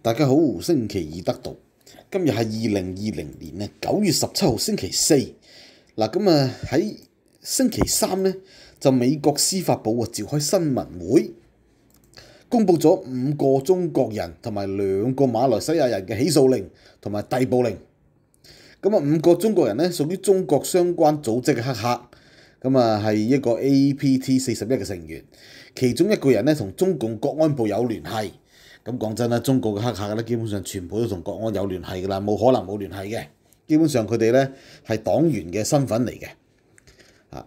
大家好，星期二得到，今日係二零二零年呢九月十七號星期四。嗱，咁啊喺星期三咧，就美國司法部啊召開新聞會，公佈咗五個中國人同埋兩個馬來西亞人嘅起訴令同埋逮捕令。咁啊，五個中國人咧屬於中國相關組織嘅黑客，咁啊係一個 APT 四十一嘅成員，其中一個人咧同中共國安部有聯繫。咁講真啦，中共嘅黑客咧，基本上全部都同國安有聯繫噶啦，冇可能冇聯繫嘅。基本上佢哋咧係黨員嘅身份嚟嘅。啊，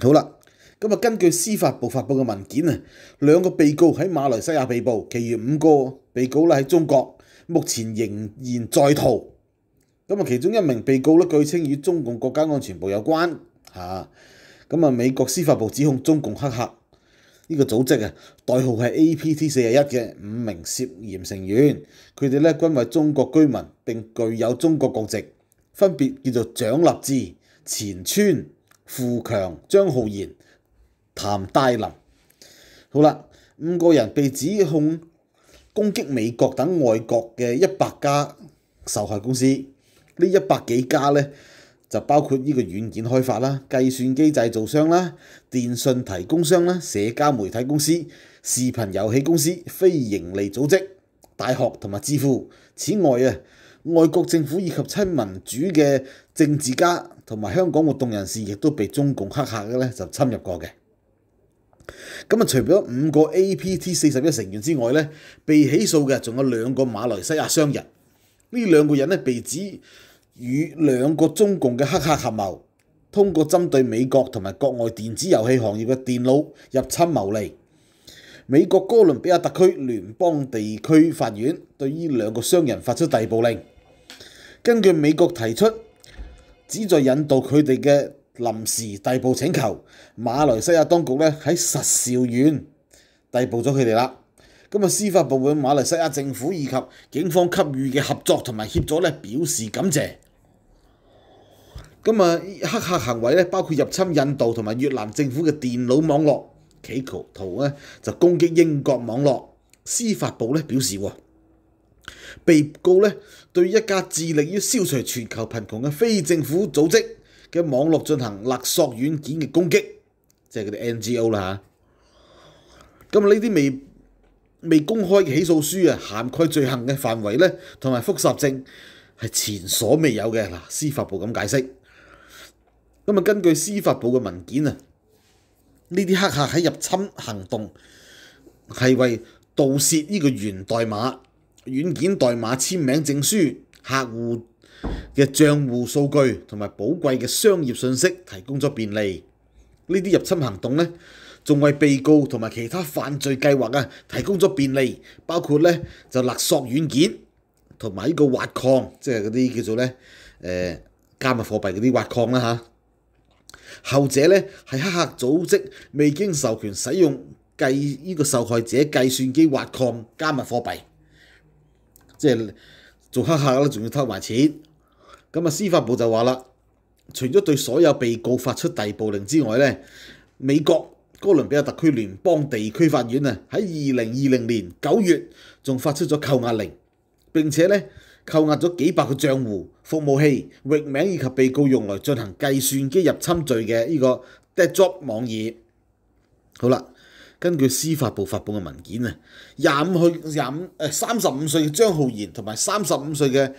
好啦，咁啊，根據司法部發布嘅文件啊，兩個被告喺馬來西亞被捕，其餘五個被告咧喺中國，目前仍然在逃。咁啊，其中一名被告咧，據稱與中共國家安全部有關。嚇，咁啊，美國司法部指控中共黑客。呢個組織啊，代號係 APT 四1一嘅五名涉嫌成員，佢哋咧均為中國居民並具有中國國籍，分別叫做蔣立志、前川、富強、張浩然、譚大林。好啦，五個人被指控攻擊美國等外國嘅一百家受害公司，呢一百幾家咧。就包括呢個軟件開發啦、計算機製造商啦、電信提供商啦、社交媒體公司、視頻遊戲公司、非盈利組織、大學同埋支付。此外啊，外國政府以及親民主嘅政治家同埋香港活動人士，亦都被中共黑客嘅咧就侵入過嘅。咁啊，除咗五個 APT 四十一成員之外咧，被起訴嘅仲有兩個馬來西亞商人。呢兩個人咧被指。与两个中共嘅黑客合谋，通过针对美国同埋国外电子游戏行业嘅电脑入侵牟利。美国哥伦比亚特区联邦地区法院对呢两个商人发出逮捕令。根据美国提出，旨在引导佢哋嘅临时逮捕请求。马来西亚当局咧喺实兆园逮捕咗佢哋啦。咁啊，司法部门、马来西亚政府以及警方给予嘅合作同埋协助咧，表示感谢。咁啊，黑客行為咧，包括入侵印度同埋越南政府嘅電腦網絡。企圖圖咧就攻擊英國網絡。司法部咧表示，被告咧對一家致力於消除全球貧窮嘅非政府組織嘅網絡進行勒索軟件嘅攻擊，即係嗰啲 NGO 啦嚇。咁呢啲未未公開嘅起訴書啊，涵蓋罪行嘅範圍咧，同埋複雜性係前所未有嘅。嗱，司法部咁解釋。咁啊！根據司法部嘅文件啊，呢啲黑客喺入侵行動係為盜竊呢個源代碼、軟件代碼、簽名證書、客户嘅帳戶數據同埋寶貴嘅商業信息提供咗便利。呢啲入侵行動咧，仲為被告同埋其他犯罪計劃啊提供咗便利，包括咧就勒索軟件同埋呢個挖礦，即係嗰啲叫做咧誒加密貨幣嗰啲挖礦啦嚇。後者咧係黑客組織未經授權使用計呢個受害者計算機挖礦加密貨幣，即係做黑客咧，仲要偷埋錢。咁啊，司法部就話啦，除咗對所有被告發出逮捕令之外咧，美國哥倫比亞特區聯邦地區法院啊，喺二零二零年九月仲發出咗扣押令，並且咧。扣押咗幾百個帳戶、服務器、域名以及被告用來進行計算機入侵罪嘅呢個 Drop 網頁。好啦，根據司法部發佈嘅文件啊，廿五歲、廿五誒三十五歲嘅張浩然同埋三十五歲嘅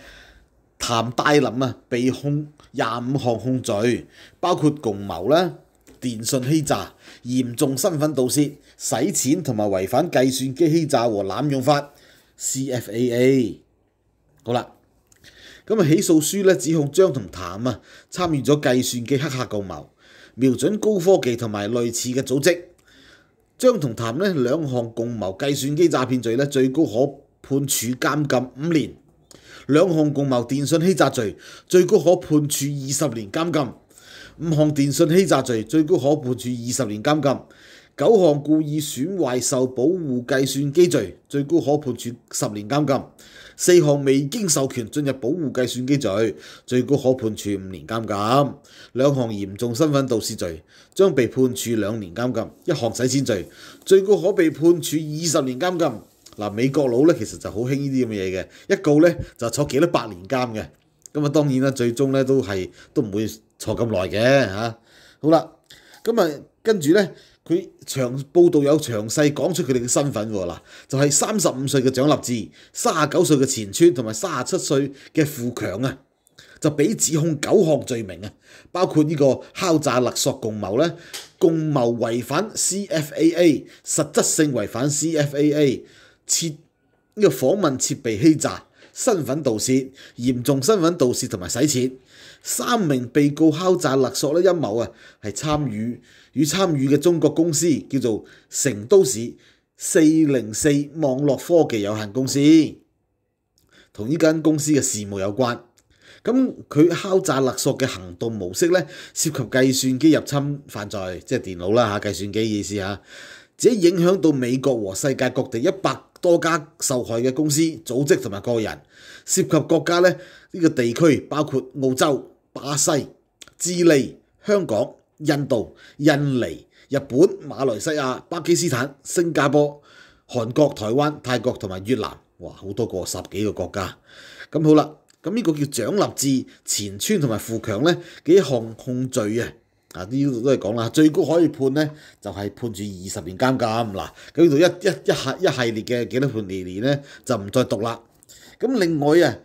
譚大林啊，被控廿五項控罪，包括共謀啦、電信欺詐、嚴重身份盜竊、洗錢同埋違反計算機欺詐和濫用法 （CFAA）。好啦，咁啊，起訴書咧指控張同譚啊參與咗計算機黑客共謀，瞄準高科技同埋類似嘅組織。張同譚咧兩項共謀計算機詐騙罪咧最高可判處監禁五年，兩項共謀電訊欺詐罪最高可判處二十年監禁，五項電訊欺詐罪最高可判處二十年監禁。九項故意損壞受保護計算機罪，最高可判處十年監禁；四項未經授權進入保護計算機罪，最高可判處五年監禁；兩項嚴重身份盜竊罪，將被判處兩年監禁；一項洗錢罪，最高可被判處二十年監禁。嗱，美國佬咧其實就好興呢啲咁嘅嘢嘅，一告咧就坐幾多八年監嘅。咁啊，當然啦，最終咧都係都唔會坐咁耐嘅好啦，咁啊跟住咧。佢長報導有詳細講出佢哋嘅身份喎嗱，就係三十五歲嘅張立志、三十九歲嘅前川同埋三十七歲嘅富強啊，就俾指控九項罪名啊，包括呢個敲詐勒索共謀咧、共謀違反 CFAA、實質性違反 CFAA、設呢個訪問設備欺詐、身份盜竊、嚴重身份盜竊同埋洗錢。三名被告敲詐勒索咧陰謀啊，係參與。與參與嘅中國公司叫做成都市四零四網絡科技有限公司，同呢間公司嘅事務有關。咁佢敲詐勒索嘅行動模式咧，涉及計算機入侵犯罪，即係電腦啦嚇，計算機意思嚇。只影響到美國和世界各地一百多家受害嘅公司、組織同埋個人，涉及國家咧呢個地區包括澳洲、巴西、智利、香港。印度、印尼、日本、馬來西亞、巴基斯坦、新加坡、韓國、台灣、泰國同埋越南，哇，好多個十幾個國家。咁好啦，咁呢個叫長立志、前川同埋富強咧幾項控罪啊！啊，呢度都係講啦，最高可以判呢，就係判住二十年監禁。嗱，咁呢度一一一系一系列嘅幾多判年年呢，就唔再讀啦。咁另外啊～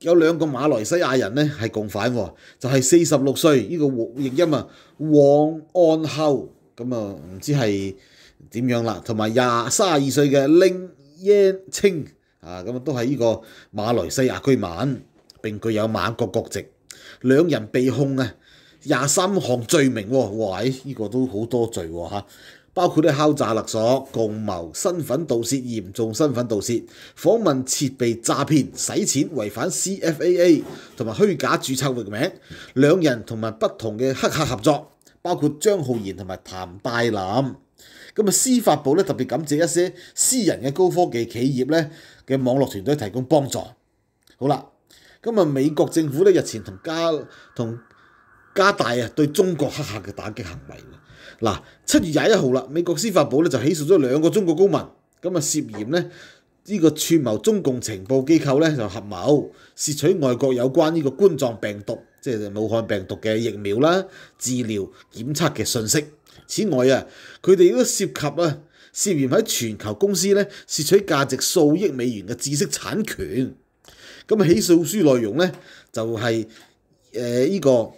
有兩個馬來西亞人咧係共犯喎，就係四十六歲呢個沃易音啊王安孝，咁啊唔知係點樣啦，同埋廿三廿二歲嘅拎耶清啊，咁啊都係呢個馬來西亞居民並具有馬國國籍，兩人被控啊廿三項罪名喎，哇呢個都好多罪喎包括啲敲詐勒索、共謀、身份盜竊、嚴重身份盜竊、訪問設備詐騙、洗錢、違反 CFAA 同埋虛假註冊域名，兩人同埋不同嘅黑客合作，包括張浩然同埋譚大林。咁啊，司法部咧特別感謝一些私人嘅高科技企業咧嘅網絡團隊提供幫助。好啦，咁啊，美國政府咧日前同加同加大啊對中國黑客嘅打擊行為。嗱，七月廿一號啦，美國司法部咧就起訴咗兩個中國公民，咁啊涉嫌咧呢個串謀中共情報機構咧就合謀竊取外國有關呢個冠狀病毒，即係武漢病毒嘅疫苗啦、治療、檢測嘅信息。此外啊，佢哋都涉及啊涉嫌喺全球公司咧竊取價值數億美元嘅知識產權。咁起訴書內容咧就係誒呢個。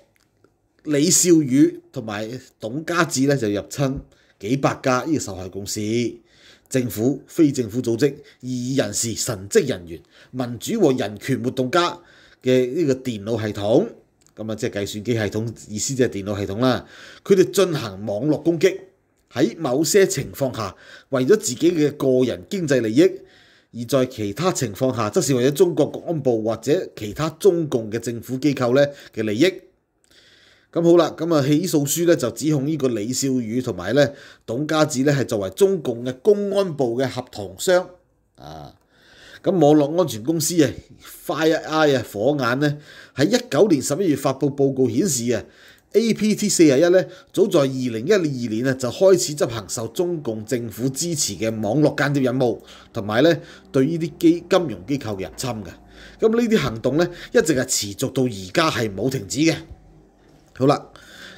李少宇同埋董家志咧就入侵幾百家呢個受害公司、政府、非政府組織、異議人士、神職人員、民主和人權活動家嘅呢個電腦系統，咁啊即係計算機系統，意思即係電腦系統啦。佢哋進行網絡攻擊，喺某些情況下為咗自己嘅個人經濟利益，而在其他情況下則是為咗中國公安部或者其他中共嘅政府機構咧嘅利益。咁好啦，咁啊，起訴書咧就指控呢個李少宇同埋咧董家子咧係作為中共嘅公安部嘅合同商啊。咁網絡安全公司啊，FireEye 啊，火眼咧喺一九年十一月發布報告顯示啊，APT 四廿一咧早在二零一二年啊就開始執行受中共政府支持嘅網絡間諜任務，同埋咧對呢啲機金融機構嘅入侵嘅。咁呢啲行動咧一直係持續到而家係冇停止嘅。好啦，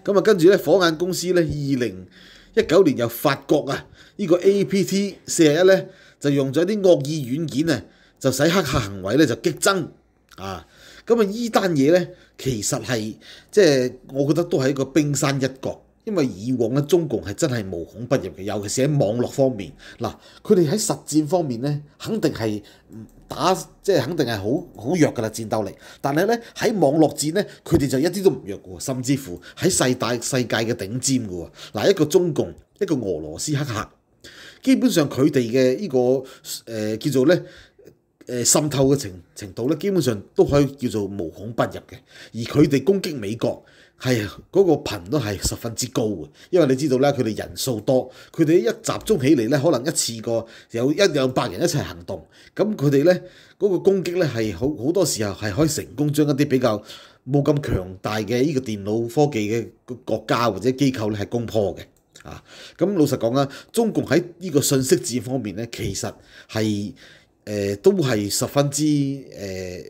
咁啊跟住咧，火眼公司咧，二零一九年又發覺啊，呢個 APT 四十一咧，就用咗啲惡意軟件啊，就使黑客行為咧就激增啊，咁啊依單嘢咧，其實係即係我覺得都係一個冰山一角，因為以往咧中共係真係無孔不入嘅，尤其是喺網絡方面，嗱，佢哋喺實戰方面咧，肯定係。打即係肯定係好好弱㗎啦，戰鬥力。但係咧喺網絡戰咧，佢哋就一啲都唔弱㗎喎，甚至乎喺世界世界嘅頂尖㗎喎。嗱，一個中共，一個俄羅斯黑客，基本上佢哋嘅呢個誒叫做咧誒滲透嘅程程度咧，基本上都可以叫做無孔不入嘅。而佢哋攻擊美國。係啊，嗰個頻都係十分之高嘅，因為你知道咧，佢哋人數多，佢哋一集中起嚟咧，可能一次過有一兩百人一齊行動，咁佢哋咧嗰個攻擊咧係好好多時候係可以成功將一啲比較冇咁強大嘅呢個電腦科技嘅國家或者機構咧係攻破嘅啊。咁老實講啦，中共喺呢個信息戰方面咧，其實係誒都係十分之誒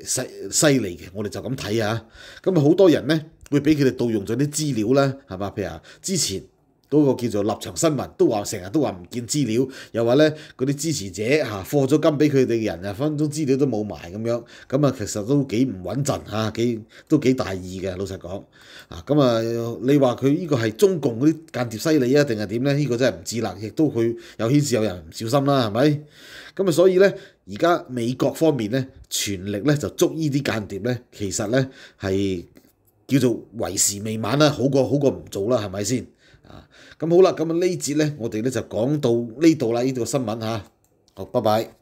犀犀利嘅。我哋就咁睇啊，咁啊好多人咧。會俾佢哋盜用咗啲資料啦，係嘛？譬如之前嗰個叫做立場新聞都話成日都話唔見資料，又話咧嗰啲支持者嚇放咗金俾佢哋嘅人啊，分分鐘資料都冇埋咁樣。咁啊，其實都幾唔穩陣嚇，幾都幾大意嘅。老實講啊，咁啊，你話佢呢個係中共嗰啲間諜犀利啊，定係點咧？呢個真係唔知啦。亦都佢有顯示有人唔小心啦，係咪？咁啊，所以咧，而家美國方面咧，全力咧就捉呢啲間諜咧，其實咧係。叫做為時未晚啦，好過好過唔做啦，係咪先？啊，咁好啦，咁啊呢節咧，我哋咧就講到呢度啦，呢個新聞嚇，好拜拜。